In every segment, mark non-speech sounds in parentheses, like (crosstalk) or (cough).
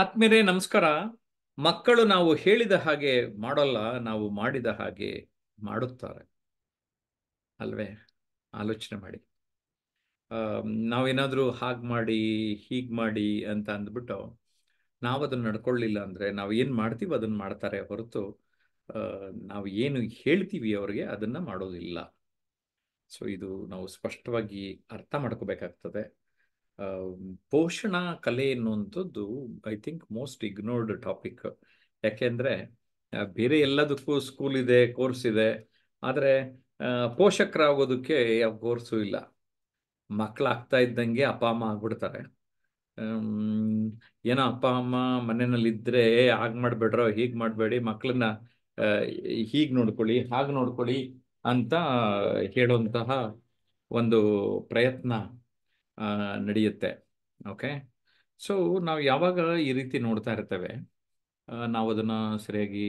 ಆತ್ಮೇಲೆ ನಮಸ್ಕಾರ ಮಕ್ಕಳು ನಾವು ಹೇಳಿದ ಹಾಗೆ ಮಾಡಲ್ಲ ನಾವು ಮಾಡಿದ ಹಾಗೆ ಮಾಡುತ್ತಾರೆ ಅಲ್ವೇ ಆಲೋಚನೆ ಮಾಡಿ ನಾವೇನಾದರೂ ಹಾಗೆ ಮಾಡಿ ಹೀಗೆ ಮಾಡಿ ಅಂತ ಅಂದ್ಬಿಟ್ಟು ನಾವು ಅದನ್ನು ನಡ್ಕೊಳ್ಳಿಲ್ಲ ಅಂದರೆ ನಾವು ಏನು ಮಾಡ್ತೀವಿ ಅದನ್ನು ಮಾಡ್ತಾರೆ ಹೊರತು ನಾವು ಏನು ಹೇಳ್ತೀವಿ ಅವ್ರಿಗೆ ಅದನ್ನು ಮಾಡೋದಿಲ್ಲ ಸೊ ಇದು ನಾವು ಸ್ಪಷ್ಟವಾಗಿ ಅರ್ಥ ಮಾಡ್ಕೋಬೇಕಾಗ್ತದೆ ಪೋಷಣಾ ಕಲೆ ಎನ್ನುವಂಥದ್ದು I think most ignored topic ಯಾಕೆಂದರೆ ಬೇರೆ ಎಲ್ಲದಕ್ಕೂ ಸ್ಕೂಲ್ ಇದೆ ಕೋರ್ಸ್ ಇದೆ ಆದರೆ ಪೋಷಕರಾಗೋದಕ್ಕೆ ಯಾವ ಕೋರ್ಸು ಇಲ್ಲ ಆಗ್ತಾ ಇದ್ದಂಗೆ ಅಪ್ಪ ಅಮ್ಮ ಆಗ್ಬಿಡ್ತಾರೆ ಏನೋ ಅಪ್ಪ ಅಮ್ಮ ಮನೆಯಲ್ಲಿದ್ದರೆ ಹಾಗೆ ಮಾಡಬೇಡ್ರೋ ಹೀಗೆ ಮಾಡಬೇಡಿ ಮಕ್ಕಳನ್ನ ಹೀಗೆ ನೋಡ್ಕೊಳ್ಳಿ ಹಾಗೆ ನೋಡ್ಕೊಳ್ಳಿ ಅಂತ ಹೇಳುವಂತಹ ಒಂದು ಪ್ರಯತ್ನ ನಡೆಯುತ್ತೆ ಓಕೆ ಸೊ ನಾವು ಯಾವಾಗ ಈ ರೀತಿ ನೋಡ್ತಾ ಇರ್ತೇವೆ ನಾವು ಅದನ್ನು ಸರಿಯಾಗಿ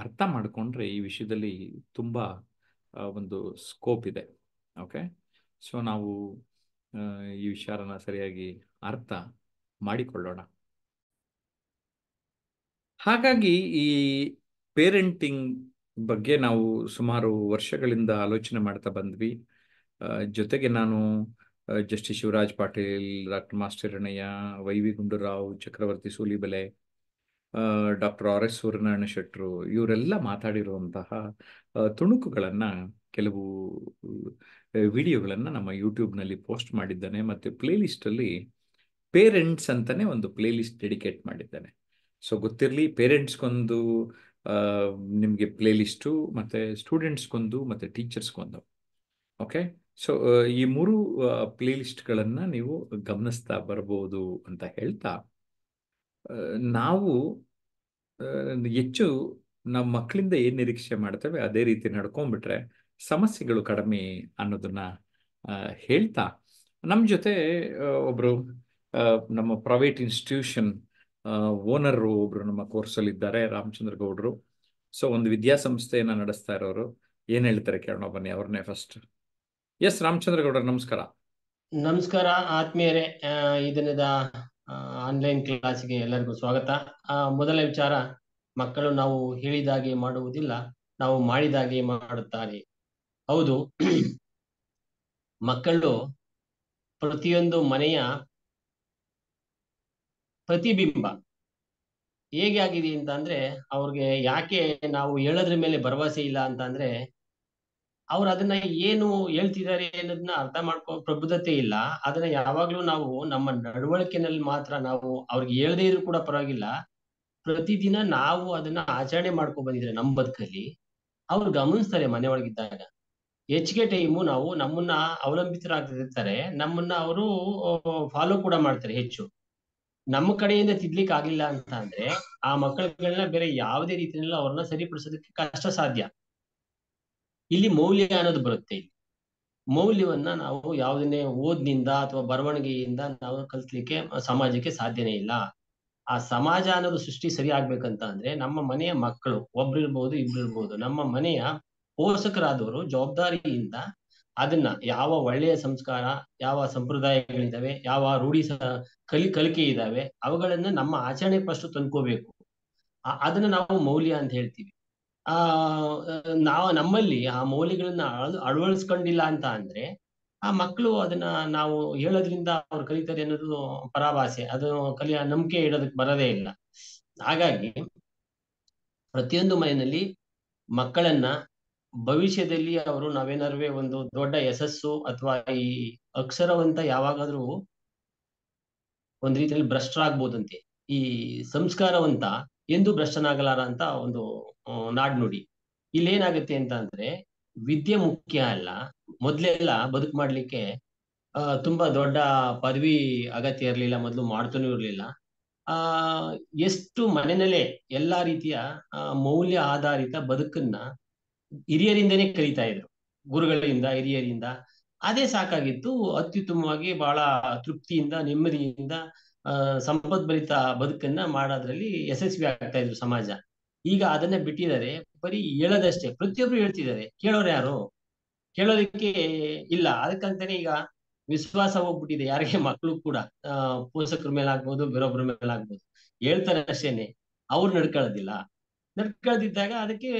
ಅರ್ಥ ಮಾಡಿಕೊಂಡ್ರೆ ಈ ವಿಷಯದಲ್ಲಿ ತುಂಬ ಒಂದು ಸ್ಕೋಪ್ ಇದೆ ಓಕೆ ಸೊ ನಾವು ಈ ವಿಚಾರನ ಸರಿಯಾಗಿ ಅರ್ಥ ಮಾಡಿಕೊಳ್ಳೋಣ ಹಾಗಾಗಿ ಈ ಪೇರೆಂಟಿಂಗ್ ಬಗ್ಗೆ ನಾವು ಸುಮಾರು ವರ್ಷಗಳಿಂದ ಆಲೋಚನೆ ಮಾಡ್ತಾ ಬಂದ್ವಿ ಜೊತೆಗೆ ನಾನು ಜಸ್ಟಿಸ್ ಶಿವರಾಜ್ ಪಾಟೀಲ್ ಡಾಕ್ಟರ್ ಮಾಸ್ಟರಣ್ಣಯ್ಯ Y V Gundurao Chakravarthi Sulibele doctor R S Suryanarayana ಶೆಟ್ಟರು ಇವರೆಲ್ಲ ಮಾತಾಡಿರುವಂತಹ ತುಣುಕುಗಳನ್ನು ಕೆಲವು ವಿಡಿಯೋಗಳನ್ನು ನಮ್ಮ ಯೂಟ್ಯೂಬ್ನಲ್ಲಿ ಪೋಸ್ಟ್ ಮಾಡಿದ್ದಾನೆ ಮತ್ತು ಪ್ಲೇಲಿಸ್ಟಲ್ಲಿ ಪೇರೆಂಟ್ಸ್ ಅಂತಲೇ ಒಂದು ಪ್ಲೇಲಿಸ್ಟ್ ಡೆಡಿಕೇಟ್ ಮಾಡಿದ್ದಾನೆ ಸೊ ಗೊತ್ತಿರಲಿ ಪೇರೆಂಟ್ಸ್ಗೊಂದು ನಿಮಗೆ ಪ್ಲೇಲಿಸ್ಟು ಮತ್ತು ಸ್ಟೂಡೆಂಟ್ಸ್ಗೊಂದು ಮತ್ತು ಟೀಚರ್ಸ್ಗೊಂದು ಓಕೆ ಸೊ ಈ ಮೂರು ಪ್ಲೇ ನೀವು ಗಮನಿಸ್ತಾ ಬರ್ಬೋದು ಅಂತ ಹೇಳ್ತಾ ನಾವು ಹೆಚ್ಚು ನಮ್ಮ ಮಕ್ಕಳಿಂದ ಏನು ನಿರೀಕ್ಷೆ ಮಾಡ್ತೇವೆ ಅದೇ ರೀತಿ ನಡ್ಕೊಂಡ್ಬಿಟ್ರೆ ಸಮಸ್ಯೆಗಳು ಕಡಿಮೆ ಅನ್ನೋದನ್ನ ಹೇಳ್ತಾ ನಮ್ಮ ಜೊತೆ ಒಬ್ಬರು ನಮ್ಮ ಪ್ರೈವೇಟ್ ಇನ್ಸ್ಟಿಟ್ಯೂಷನ್ ಓನರು ಒಬ್ರು ನಮ್ಮ ಕೋರ್ಸಲ್ಲಿ ಇದ್ದಾರೆ ರಾಮಚಂದ್ರ ಗೌಡ್ರು ಸೊ ಒಂದು ವಿದ್ಯಾಸಂಸ್ಥೆಯನ್ನ ನಡೆಸ್ತಾ ಇರೋರು ಏನು ಹೇಳ್ತಾರೆ ಕೇಳೋಣ ಬನ್ನಿ ಅವ್ರನ್ನೇ ಫಸ್ಟ್ ಎಸ್ ರಾಮಚಂದ್ರಗೌಡ ನಮಸ್ಕಾರ ನಮಸ್ಕಾರ ಆತ್ಮೀಯರೇ ಈ ದಿನದ ಆನ್ಲೈನ್ ಕ್ಲಾಸ್ಗೆ ಎಲ್ಲರಿಗೂ ಸ್ವಾಗತ ಮೊದಲ ವಿಚಾರ ಮಕ್ಕಳು ನಾವು ಹೇಳಿದಾಗೆ ಮಾಡುವುದಿಲ್ಲ ನಾವು ಮಾಡಿದಾಗೆ ಮಾಡುತ್ತಾರೆ ಹೌದು (clears throat) ಮಕ್ಕಳು ಪ್ರತಿಯೊಂದು ಮನೆಯ ಪ್ರತಿಬಿಂಬ ಹೇಗೆ ಆಗಿದೆ ಅಂತ ಅಂದ್ರೆ ಅವ್ರಿಗೆ ಯಾಕೆ ನಾವು ಹೇಳೋದ್ರ ಮೇಲೆ ಭರವಸೆ ಇಲ್ಲ ಅಂತ ಅಂದ್ರೆ ಅವ್ರು ಅದನ್ನ ಏನು ಹೇಳ್ತಿದ್ದಾರೆ ಅನ್ನೋದನ್ನ ಅರ್ಥ ಮಾಡ್ಕೊ ಪ್ರಬುದ್ಧತೆ ಇಲ್ಲ ಅದನ್ನ ಯಾವಾಗ್ಲೂ ನಾವು ನಮ್ಮ ನಡವಳಿಕೆನಲ್ಲಿ ಮಾತ್ರ ನಾವು ಅವ್ರಿಗೆ ಹೇಳದೇ ಇದ್ರು ಕೂಡ ಪರವಾಗಿಲ್ಲ ಪ್ರತಿದಿನ ನಾವು ಅದನ್ನ ಆಚರಣೆ ಮಾಡ್ಕೊ ಬಂದಿದ್ರೆ ನಮ್ಮ ಬದುಕಲ್ಲಿ ಅವ್ರು ಗಮನಿಸ್ತಾರೆ ಮನೆ ಒಳಗಿದ್ದಾಗ ಹೆಚ್ಚಿಗೆ ಟೈಮು ನಾವು ನಮ್ಮನ್ನ ಅವಲಂಬಿತರಾಗ್ತಿರ್ತಾರೆ ನಮ್ಮನ್ನ ಅವರು ಫಾಲೋ ಕೂಡ ಮಾಡ್ತಾರೆ ಹೆಚ್ಚು ನಮ್ಮ ಕಡೆಯಿಂದ ತಿದ್ಲಿಕ್ಕೆ ಆಗ್ಲಿಲ್ಲ ಅಂತ ಅಂದ್ರೆ ಆ ಮಕ್ಕಳುಗಳನ್ನ ಬೇರೆ ಯಾವುದೇ ರೀತಿಯಲ್ಲೂ ಅವ್ರನ್ನ ಸರಿಪಡಿಸೋದಕ್ಕೆ ಕಷ್ಟ ಸಾಧ್ಯ ಇಲ್ಲಿ ಮೌಲ್ಯ ಅನ್ನೋದು ಬರುತ್ತೆ ಇಲ್ಲಿ ಮೌಲ್ಯವನ್ನ ನಾವು ಯಾವುದನ್ನೇ ಓದ್ನಿಂದ ಅಥವಾ ಬರವಣಿಗೆಯಿಂದ ನಾವು ಕಲಿಸ್ಲಿಕ್ಕೆ ಸಮಾಜಕ್ಕೆ ಸಾಧ್ಯನೇ ಇಲ್ಲ ಆ ಸಮಾಜ ಅನ್ನೋದು ಸೃಷ್ಟಿ ಸರಿ ಆಗ್ಬೇಕಂತ ಅಂದ್ರೆ ನಮ್ಮ ಮನೆಯ ಮಕ್ಕಳು ಒಬ್ರಿರ್ಬೋದು ಇಬ್ರಿರ್ಬೋದು ನಮ್ಮ ಮನೆಯ ಪೋಷಕರಾದವರು ಜವಾಬ್ದಾರಿಯಿಂದ ಅದನ್ನ ಯಾವ ಒಳ್ಳೆಯ ಸಂಸ್ಕಾರ ಯಾವ ಸಂಪ್ರದಾಯಗಳಿದಾವೆ ಯಾವ ರೂಢಿ ಕಲಿ ಕಲಿಕೆ ಇದಾವೆ ಅವುಗಳನ್ನ ನಮ್ಮ ಆಚರಣೆ ಫಸ್ಟ್ ತಂದ್ಕೋಬೇಕು ಅದನ್ನ ನಾವು ಮೌಲ್ಯ ಅಂತ ಹೇಳ್ತೀವಿ ಆ ನಾವು ನಮ್ಮಲ್ಲಿ ಆ ಮೌಲ್ಯಗಳನ್ನ ಅಳವಡಿಸ್ಕೊಂಡಿಲ್ಲ ಅಂತ ಅಂದ್ರೆ ಆ ಮಕ್ಕಳು ಅದನ್ನ ನಾವು ಹೇಳೋದ್ರಿಂದ ಅವ್ರು ಕಲಿತಾರೆ ಅನ್ನೋದು ಪರಾಭಾಷೆ ಅದು ಕಲಿಯ ನಂಬಿಕೆ ಇಡೋದಕ್ಕೆ ಬರೋದೇ ಇಲ್ಲ ಹಾಗಾಗಿ ಪ್ರತಿಯೊಂದು ಮನೆಯಲ್ಲಿ ಮಕ್ಕಳನ್ನ ಭವಿಷ್ಯದಲ್ಲಿ ಅವರು ನಾವೇನಾರುವೆ ಒಂದು ದೊಡ್ಡ ಯಶಸ್ಸು ಅಥವಾ ಈ ಅಕ್ಷರವಂತ ಯಾವಾಗಾದ್ರೂ ಒಂದ್ ರೀತಿಯಲ್ಲಿ ಭ್ರಷ್ಟರಾಗ್ಬೋದಂತೆ ಈ ಸಂಸ್ಕಾರವಂತ ಎಂದು ಭ್ರಷ್ಟನಾಗಲಾರ ಅಂತ ಒಂದು ನಾಡ್ನುಡಿ ಇಲ್ಲಿ ಏನಾಗುತ್ತೆ ಅಂತ ಅಂದ್ರೆ ವಿದ್ಯೆ ಮುಖ್ಯ ಅಲ್ಲ ಮೊದ್ಲೆಲ್ಲ ಬದುಕು ಮಾಡ್ಲಿಕ್ಕೆ ತುಂಬಾ ದೊಡ್ಡ ಪದವಿ ಅಗತ್ಯ ಇರಲಿಲ್ಲ ಮೊದಲು ಮಾಡ್ತಾನೂ ಇರಲಿಲ್ಲ ಆ ಎಷ್ಟು ಮನೆಯಲ್ಲೇ ಎಲ್ಲಾ ರೀತಿಯ ಮೌಲ್ಯ ಆಧಾರಿತ ಬದುಕನ್ನ ಹಿರಿಯರಿಂದನೇ ಕಲಿತಾ ಇದ್ರು ಗುರುಗಳಿಂದ ಹಿರಿಯರಿಂದ ಅದೇ ಸಾಕಾಗಿತ್ತು ಅತ್ಯುತ್ತಮವಾಗಿ ಬಹಳ ತೃಪ್ತಿಯಿಂದ ನೆಮ್ಮದಿಯಿಂದ ಸಂಪದ್ಭರಿತ ಬದುಕನ್ನ ಮಾಡೋದ್ರಲ್ಲಿ ಯಶಸ್ವಿ ಆಗ್ತಾ ಇದ್ರು ಸಮಾಜ ಈಗ ಅದನ್ನ ಬಿಟ್ಟಿದ್ದಾರೆ ಬರೀ ಹೇಳೋದಷ್ಟೇ ಪ್ರತಿಯೊಬ್ರು ಹೇಳ್ತಿದ್ದಾರೆ ಕೇಳೋರು ಯಾರು ಕೇಳೋದಕ್ಕೆ ಇಲ್ಲ ಅದಕ್ಕಂತಾನೆ ಈಗ ವಿಶ್ವಾಸ ಹೋಗ್ಬಿಟ್ಟಿದೆ ಯಾರಿಗೆ ಮಕ್ಳು ಕೂಡ ಪೋಷಕರ ಮೇಲೆ ಆಗ್ಬೋದು ಬೇರೊಬ್ಬರ ಮೇಲೆ ಆಗ್ಬೋದು ಹೇಳ್ತಾರೆ ಅಷ್ಟೇನೆ ಅವ್ರು ನಡ್ಕೊಳ್ಳೋದಿಲ್ಲ ನಡ್ಕೊಳ್ದಿದ್ದಾಗ ಅದಕ್ಕೆ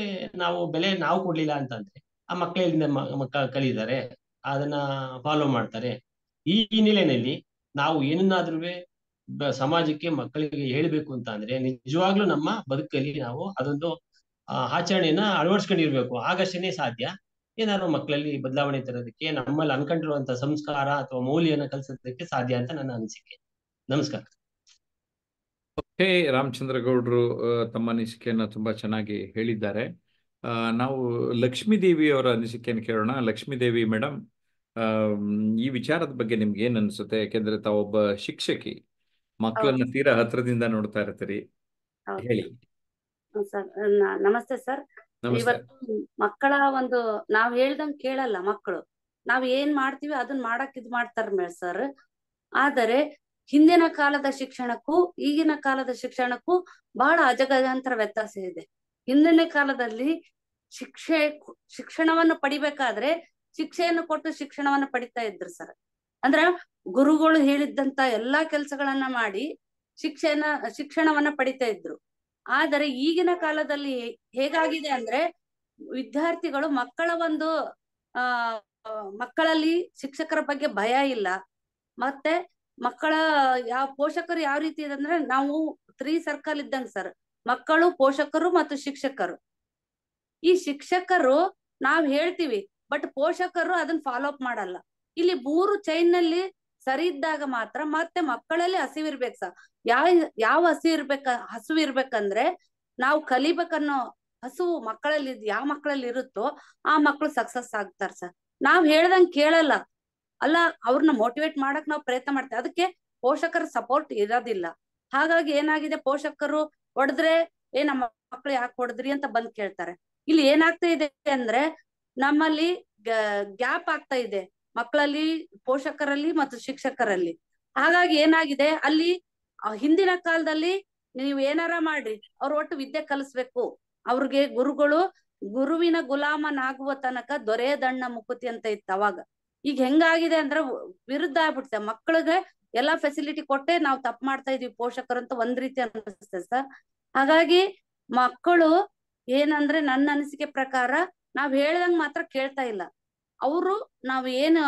ನಾವು ಬೆಲೆ ನಾವು ಕೊಡ್ಲಿಲ್ಲ ಅಂತಂದ್ರೆ ಆ ಮಕ್ಕಳಿಂದ ಮಕ್ಕ ಕಲಿತಾರೆ ಅದನ್ನ ಫಾಲೋ ಮಾಡ್ತಾರೆ ಈ ಹಿನ್ನೆಲೆಯಲ್ಲಿ ನಾವು ಏನನ್ನಾದ್ರೂ ಸಮಾಜಕ್ಕೆ ಮಕ್ಕಳಿಗೆ ಹೇಳ್ಬೇಕು ಅಂತ ಅಂದ್ರೆ ನಿಜವಾಗ್ಲೂ ನಮ್ಮ ಬದುಕಲ್ಲಿ ನಾವು ಅದೊಂದು ಆಚರಣೆಯನ್ನ ಅಳವಡಿಸ್ಕೊಂಡಿರ್ಬೇಕು ಆಗಷ್ಟೇನೆ ಸಾಧ್ಯ ಏನಾದ್ರು ಮಕ್ಕಳಲ್ಲಿ ಬದಲಾವಣೆ ತರೋದಕ್ಕೆ ನಮ್ಮಲ್ಲಿ ಅನ್ಕೊಂಡಿರುವಂತ ಸಂಸ್ಕಾರ ಅಥವಾ ಮೌಲ್ಯನ ಕಲಿಸೋದಕ್ಕೆ ಸಾಧ್ಯ ಅಂತ ನನ್ನ ಅನಿಸಿಕೆ ನಮಸ್ಕಾರ ಹೇ ರಾಮಚಂದ್ರ ಗೌಡ್ರು ತಮ್ಮ ಅನಿಸಿಕೆಯನ್ನ ತುಂಬಾ ಚೆನ್ನಾಗಿ ಹೇಳಿದ್ದಾರೆ ನಾವು ಲಕ್ಷ್ಮೀ ದೇವಿ ಅವರ ಅನಿಸಿಕೆಯನ್ನು ಕೇಳೋಣ ಲಕ್ಷ್ಮೀ ದೇವಿ ಮೇಡಮ್ ಈ ವಿಚಾರದ ಬಗ್ಗೆ ನಿಮ್ಗೆ ಏನ್ ಅನ್ಸುತ್ತೆ ಯಾಕೆಂದ್ರೆ ತಾವೊಬ್ಬ ಶಿಕ್ಷಕಿ ಮಕ್ಕಳನ್ನ ತೀರಾ ಹತ್ರದಿಂದ ನೋಡ್ತಾ ಇರ್ತೀರಿ ಹೇಳಿ ನಮಸ್ತೆ ಸರ್ ಇವತ್ತು ಮಕ್ಕಳ ಒಂದು ನಾವ್ ಹೇಳ್ದಂಗ್ ಕೇಳಲ್ಲ ಮಕ್ಕಳು ನಾವ್ ಏನ್ ಮಾಡ್ತೀವಿ ಅದನ್ನ ಮಾಡಕ್ ಇದ್ ಮಾಡ್ತಾರ ಸರ್ ಆದರೆ ಹಿಂದಿನ ಕಾಲದ ಶಿಕ್ಷಣಕ್ಕೂ ಈಗಿನ ಕಾಲದ ಶಿಕ್ಷಣಕ್ಕೂ ಬಹಳ ಅಜಗಜಾಂತರ ವ್ಯತ್ಯಾಸ ಇದೆ ಹಿಂದಿನ ಕಾಲದಲ್ಲಿ ಶಿಕ್ಷೆ ಶಿಕ್ಷಣವನ್ನು ಪಡಿಬೇಕಾದ್ರೆ ಶಿಕ್ಷೆಯನ್ನು ಕೊಟ್ಟು ಶಿಕ್ಷಣವನ್ನು ಪಡಿತಾ ಇದ್ರು ಸರ್ ಅಂದ್ರ ಗುರುಗಳು ಹೇಳಿದ್ದಂತ ಎಲ್ಲಾ ಕೆಲಸಗಳನ್ನ ಮಾಡಿ ಶಿಕ್ಷಣ ಶಿಕ್ಷಣವನ್ನ ಪಡಿತಾ ಇದ್ರು ಆದರೆ ಈಗಿನ ಕಾಲದಲ್ಲಿ ಹೇಗಾಗಿದೆ ಅಂದ್ರೆ ವಿದ್ಯಾರ್ಥಿಗಳು ಮಕ್ಕಳ ಒಂದು ಆ ಮಕ್ಕಳಲ್ಲಿ ಶಿಕ್ಷಕರ ಬಗ್ಗೆ ಭಯ ಇಲ್ಲ ಮತ್ತೆ ಮಕ್ಕಳ ಯಾವ ಪೋಷಕರು ಯಾವ ರೀತಿ ಇದೆ ಅಂದ್ರೆ ನಾವು ತ್ರೀ ಸರ್ಕಲ್ ಇದ್ದಂಗೆ ಸರ್ ಮಕ್ಕಳು ಪೋಷಕರು ಮತ್ತು ಶಿಕ್ಷಕರು ಈ ಶಿಕ್ಷಕರು ನಾವ್ ಹೇಳ್ತೀವಿ ಬಟ್ ಪೋಷಕರು ಅದನ್ನ ಫಾಲೋ ಅಪ್ ಮಾಡಲ್ಲ ಇಲ್ಲಿ ಮೂರು ಚೈನ್ ನಲ್ಲಿ ಸರಿ ಇದ್ದಾಗ ಮಾತ್ರ ಮತ್ತೆ ಮಕ್ಕಳಲ್ಲಿ ಹಸಿವಿರ್ಬೇಕು ಸರ್ ಯಾವ ಯಾವ ಹಸಿ ಇರ್ಬೇಕ ಹಸಿವು ಇರ್ಬೇಕಂದ್ರೆ ನಾವು ಕಲಿಬೇಕನ್ನೋ ಹಸುವು ಮಕ್ಕಳಲ್ಲಿ ಯಾವ ಮಕ್ಕಳಲ್ಲಿ ಇರುತ್ತೋ ಆ ಮಕ್ಕಳು ಸಕ್ಸಸ್ ಆಗ್ತಾರ ಸರ್ ನಾವ್ ಹೇಳ್ದಂಗ್ ಕೇಳಲ್ಲ ಅಲ್ಲ ಅವ್ರನ್ನ ಮೋಟಿವೇಟ್ ಮಾಡಕ್ ನಾವು ಪ್ರಯತ್ನ ಮಾಡ್ತೇವೆ ಅದಕ್ಕೆ ಪೋಷಕರ ಸಪೋರ್ಟ್ ಇರೋದಿಲ್ಲ ಹಾಗಾಗಿ ಏನಾಗಿದೆ ಪೋಷಕರು ಹೊಡೆದ್ರೆ ಏ ನಮ್ಮ ಮಕ್ಕಳು ಯಾಕೆ ಹೊಡೆದ್ರಿ ಅಂತ ಬಂದ್ ಕೇಳ್ತಾರೆ ಇಲ್ಲಿ ಏನಾಗ್ತಾ ಇದೆ ಅಂದ್ರೆ ನಮ್ಮಲ್ಲಿ ಗ್ಯಾಪ್ ಆಗ್ತಾ ಇದೆ ಮಕ್ಕಳಲ್ಲಿ ಪೋಷಕರಲ್ಲಿ ಮತ್ತು ಶಿಕ್ಷಕರಲ್ಲಿ ಹಾಗಾಗಿ ಏನಾಗಿದೆ ಅಲ್ಲಿ ಹಿಂದಿನ ಕಾಲದಲ್ಲಿ ನೀವು ಏನಾರ ಮಾಡ್ರಿ ಅವ್ರ ಒಟ್ಟು ವಿದ್ಯೆ ಕಲಿಸ್ಬೇಕು ಅವ್ರಿಗೆ ಗುರುಗಳು ಗುರುವಿನ ಗುಲಾಮನಾಗುವ ತನಕ ದೊರೆ ದಣ್ಣ ಮುಕುತಿ ಅಂತ ಇತ್ತು ಅವಾಗ ಈಗ ಹೆಂಗಾಗಿದೆ ಅಂದ್ರೆ ವಿರುದ್ಧ ಆಗ್ಬಿಡ್ತೇವೆ ಮಕ್ಕಳಿಗೆ ಎಲ್ಲಾ ಫೆಸಿಲಿಟಿ ಕೊಟ್ಟೆ ನಾವು ತಪ್ಪು ಮಾಡ್ತಾ ಇದೀವಿ ಪೋಷಕರು ಅಂತ ಒಂದ್ ರೀತಿ ಅನ್ಸುತ್ತೆ ಸರ್ ಹಾಗಾಗಿ ಮಕ್ಕಳು ಏನಂದ್ರೆ ನನ್ನ ಅನಿಸಿಕೆ ಪ್ರಕಾರ ನಾವ್ ಹೇಳ್ದಂಗ ಮಾತ್ರ ಕೇಳ್ತಾ ಇಲ್ಲ ಅವರು ನಾವು ಏನ್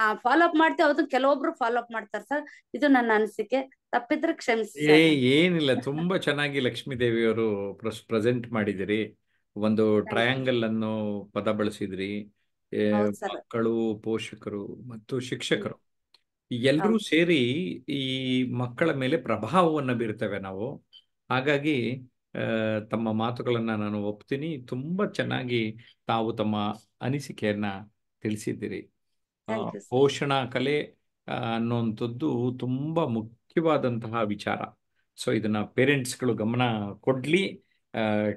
ಆ ಫಾಲೋ ಅಪ್ ಮಾಡ್ತೇವೆ ಅದನ್ನ ಕೆಲವೊಬ್ರು ಫಾಲೋ ಅಪ್ ಮಾಡ್ತಾರೆ ಸರ್ ಇದು ನನ್ನ ಅನಿಸಿಕೆ ತಪ್ಪಿದ್ರೆ ಕ್ಷಮಿಸಿ ಏನಿಲ್ಲ ತುಂಬಾ ಚೆನ್ನಾಗಿ ಲಕ್ಷ್ಮೀ ದೇವಿ ಅವರು ಪ್ರೆಸೆಂಟ್ ಮಾಡಿದಿರಿ ಒಂದು ಟ್ರಯಾಂಗಲ್ ಅನ್ನು ಪದ ಬಳಸಿದ್ರಿ ಮಕ್ಕಳು ಪೋಷಕರು ಮತ್ತು ಶಿಕ್ಷಕರು ಎಲ್ಲರೂ ಸೇರಿ ಈ ಮಕ್ಕಳ ಮೇಲೆ ಪ್ರಭಾವವನ್ನು ಬೀರ್ತೇವೆ ನಾವು ಹಾಗಾಗಿ ತಮ್ಮ ಮಾತುಗಳನ್ನು ನಾನು ಒಪ್ತೀನಿ ತುಂಬ ಚೆನ್ನಾಗಿ ತಾವು ತಮ್ಮ ಅನಿಸಿಕೆಯನ್ನ ತಿಳಿಸಿದ್ದೀರಿ ಪೋಷಣಾ ಕಲೆ ಅನ್ನೋಂಥದ್ದು ತುಂಬಾ ಮುಖ್ಯವಾದಂತಹ ವಿಚಾರ ಸೊ ಇದನ್ನ ಪೇರೆಂಟ್ಸ್ಗಳು ಗಮನ ಕೊಡ್ಲಿ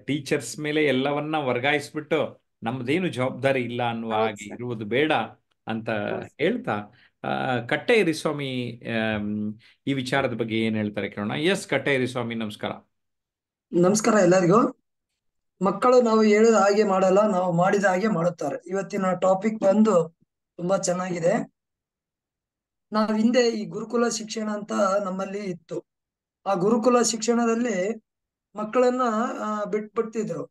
ಟೀಚರ್ಸ್ ಮೇಲೆ ಎಲ್ಲವನ್ನ ವರ್ಗಾಯಿಸ್ಬಿಟ್ಟು ನಮ್ದೇನು ಜವಾಬ್ದಾರಿ ಇಲ್ಲ ಅನ್ನುವ ಹಾಗೆ ಇರುವುದು ಬೇಡ ಅಂತ ಹೇಳ್ತಾ ಕಟ್ಟೆ ಸ್ವಾಮಿ ಈ ವಿಚಾರದ ಬಗ್ಗೆ ಏನ್ ಹೇಳ್ತಾರೆ ಕೇಳೋಣ ಎಸ್ ಕಟ್ಟೆ ಸ್ವಾಮಿ ನಮಸ್ಕಾರ ನಮಸ್ಕಾರ ಎಲ್ಲರಿಗೂ ಮಕ್ಕಳು ನಾವು ಹೇಳಿದ ಹಾಗೆ ಮಾಡಲ್ಲ ನಾವು ಮಾಡಿದ ಹಾಗೆ ಮಾಡುತ್ತಾರೆ ಇವತ್ತಿನ ಟಾಪಿಕ್ ಬಂದು ತುಂಬಾ ಚೆನ್ನಾಗಿದೆ ನಾವು ಹಿಂದೆ ಈ ಗುರುಕುಲ ಶಿಕ್ಷಣ ಅಂತ ನಮ್ಮಲ್ಲಿ ಇತ್ತು ಆ ಗುರುಕುಲ ಶಿಕ್ಷಣದಲ್ಲಿ ಮಕ್ಕಳನ್ನ ಬಿಟ್ಬಿಡ್ತಿದ್ರು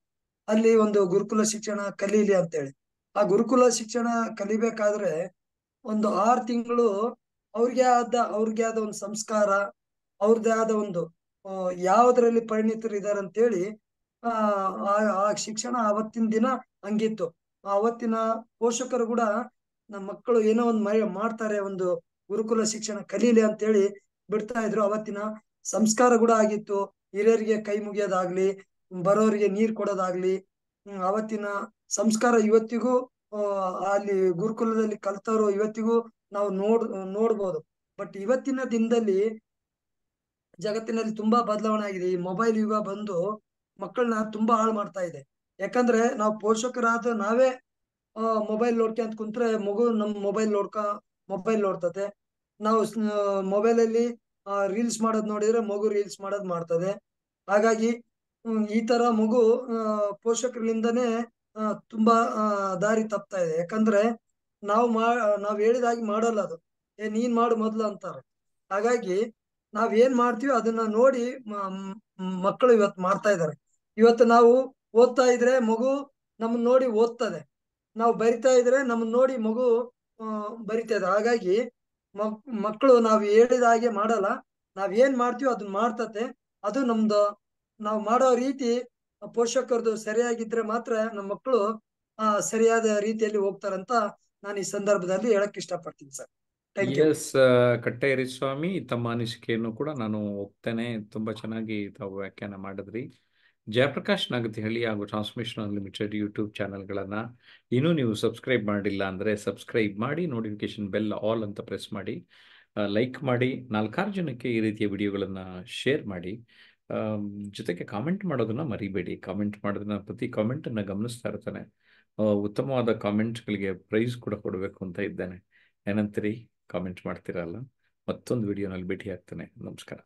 ಅಲ್ಲಿ ಒಂದು ಗುರುಕುಲ ಶಿಕ್ಷಣ ಕಲೀಲಿ ಅಂತೇಳಿ ಆ ಗುರುಕುಲ ಶಿಕ್ಷಣ ಕಲಿಬೇಕಾದ್ರೆ ಒಂದು ಆರು ತಿಂಗಳು ಅವ್ರಿಗೆ ಆದ ಅವ್ರಿಗೆ ಆದ ಒಂದು ಸಂಸ್ಕಾರ ಅವ್ರದೇ ಆದ ಒಂದು ಯಾವ್ದ್ರಲ್ಲಿ ಪರಿಣಿತರು ಇದಾರೆ ಹೇಳಿ ಆ ಶಿಕ್ಷಣ ಅವತ್ತಿನ ದಿನ ಹಂಗಿತ್ತು ಅವತ್ತಿನ ಪೋಷಕರು ಕೂಡ ನಮ್ಮ ಮಕ್ಕಳು ಏನೋ ಒಂದು ಮೈ ಮಾಡ್ತಾರೆ ಒಂದು ಗುರುಕುಲ ಶಿಕ್ಷಣ ಕಲೀಲಿ ಅಂತೇಳಿ ಬಿಡ್ತಾ ಇದ್ರು ಅವತ್ತಿನ ಸಂಸ್ಕಾರ ಕೂಡ ಆಗಿತ್ತು ಹಿರಿಯರಿಗೆ ಕೈ ಮುಗಿಯೋದಾಗ್ಲಿ ಬರೋರಿಗೆ ನೀರ್ ಕೊಡೋದಾಗ್ಲಿ ಅವತ್ತಿನ ಸಂಸ್ಕಾರ ಇವತ್ತಿಗೂ ಅಲ್ಲಿ ಗುರುಕುಲದಲ್ಲಿ ಕಲ್ತವ್ರು ಇವತ್ತಿಗೂ ನಾವು ನೋಡ್ ನೋಡ್ಬೋದು ಬಟ್ ಇವತ್ತಿನ ದಿನದಲ್ಲಿ ಜಗತ್ತಿನಲ್ಲಿ ತುಂಬಾ ಬದಲಾವಣೆ ಆಗಿದೆ ಈ ಮೊಬೈಲ್ ಯುಗ ಬಂದು ಮಕ್ಕಳನ್ನ ತುಂಬಾ ಹಾಳು ಮಾಡ್ತಾ ಇದೆ ಯಾಕಂದ್ರೆ ನಾವು ಪೋಷಕರಾದ ನಾವೇ ಮೊಬೈಲ್ ಅಂತ ಕುಂತ್ರೆ ಮಗು ನಮ್ ಮೊಬೈಲ್ ನೋಡ್ಕ ಮೊಬೈಲ್ ನೋಡ್ತದೆ ನಾವು ಮೊಬೈಲ್ ಅಲ್ಲಿ ರೀಲ್ಸ್ ಮಾಡೋದ್ ನೋಡಿದ್ರೆ ಮಗು ರೀಲ್ಸ್ ಮಾಡೋದ್ ಮಾಡ್ತದೆ ಹಾಗಾಗಿ ಈ ತರ ಮಗು ಪೋಷಕರಿಂದನೇ ತುಂಬಾ ದಾರಿ ತಪ್ತಾ ಇದೆ ಯಾಕಂದ್ರೆ ನಾವು ಮಾ ನಾವ್ ಹೇಳಿದಾಗಿ ಮಾಡಲ್ಲ ಅದು ಏ ನೀನ್ ಮಾಡು ಮೊದ್ಲು ಅಂತಾರೆ ಹಾಗಾಗಿ ನಾವ್ ಏನ್ ಮಾಡ್ತೀವಿ ಅದನ್ನ ನೋಡಿ ಮಕ್ಕಳು ಇವತ್ತು ಮಾಡ್ತಾ ಇದ್ದಾರೆ ಇವತ್ತು ನಾವು ಓದ್ತಾ ಇದ್ರೆ ಮಗು ನಮ್ಮನ್ನ ನೋಡಿ ಓದ್ತದೆ ನಾವು ಬರಿತಾ ಇದ್ರೆ ನಮ್ಮನ್ನ ನೋಡಿ ಮಗು ಬರಿತಾ ಇದೆ ಹಾಗಾಗಿ ಮಕ್ಕಳು ನಾವು ಹೇಳಿದ ಹಾಗೆ ಮಾಡಲ್ಲ ನಾವ್ ಏನ್ ಮಾಡ್ತೀವೋ ಅದನ್ನ ಮಾಡ್ತತೆ ಅದು ನಮ್ದು ನಾವು ಮಾಡೋ ರೀತಿ ಪೋಷಕರದು ಸರಿಯಾಗಿದ್ರೆ ಮಾತ್ರ ನಮ್ಮ ಮಕ್ಕಳು ಸರಿಯಾದ ರೀತಿಯಲ್ಲಿ ಹೋಗ್ತಾರಂತ ನಾನು ಈ ಸಂದರ್ಭದಲ್ಲಿ ಹೇಳಕ್ ಇಷ್ಟಪಡ್ತೀನಿ sir S uh, Katteri Swami ತಮ್ಮ ಅನಿಸಿಕೆಯನ್ನು ಕೂಡ ನಾನು ಒಪ್ತೇನೆ ತುಂಬಾ ಚೆನ್ನಾಗಿ ತಾವು ವ್ಯಾಖ್ಯಾನ ಮಾಡಿದ್ರಿ ಜಯಪ್ರಕಾಶ್ ನಾಗತಿಹಳ್ಳಿ ಹಾಗೂ ಟ್ರಾನ್ಸ್ಮಿಷನ್ ಅನ್ಲಿಮಿಟೆಡ್ ಯೂಟ್ಯೂಬ್ ಚಾನೆಲ್ಗಳನ್ನು ಇನ್ನೂ ನೀವು ಸಬ್ಸ್ಕ್ರೈಬ್ ಮಾಡಿಲ್ಲ ಅಂದ್ರೆ ಸಬ್ಸ್ಕ್ರೈಬ್ ಮಾಡಿ ನೋಟಿಫಿಕೇಶನ್ ಬೆಲ್ ಆಲ್ ಅಂತ ಪ್ರೆಸ್ ಮಾಡಿ ಲೈಕ್ ಮಾಡಿ ನಾಲ್ಕಾರು ಜನಕ್ಕೆ ಈ ರೀತಿಯ ವಿಡಿಯೋಗಳನ್ನು ಶೇರ್ ಮಾಡಿ ಜೊತೆಗೆ ಕಾಮೆಂಟ್ ಮಾಡೋದನ್ನ ಮರಿಬೇಡಿ ಕಾಮೆಂಟ್ ಮಾಡೋದನ್ನ ಪ್ರತಿ ಕಾಮೆಂಟ್ ಗಮನಿಸ್ತಾ ಇರ್ತಾನೆ ಉತ್ತಮವಾದ ಕಾಮೆಂಟ್ಗಳಿಗೆ ಪ್ರೈಸ್ ಕೂಡ ಕೊಡಬೇಕು ಅಂತ ಇದ್ದೇನೆ ಏನಂತೀರಿ ಕಾಮೆಂಟ್ ಮಾಡ್ತಿರಲ್ಲ ಮತ್ತೊಂದು ವಿಡಿಯೋನಲ್ಲಿ ಭೇಟಿ ಆಗ್ತಾನೆ ನಮಸ್ಕಾರ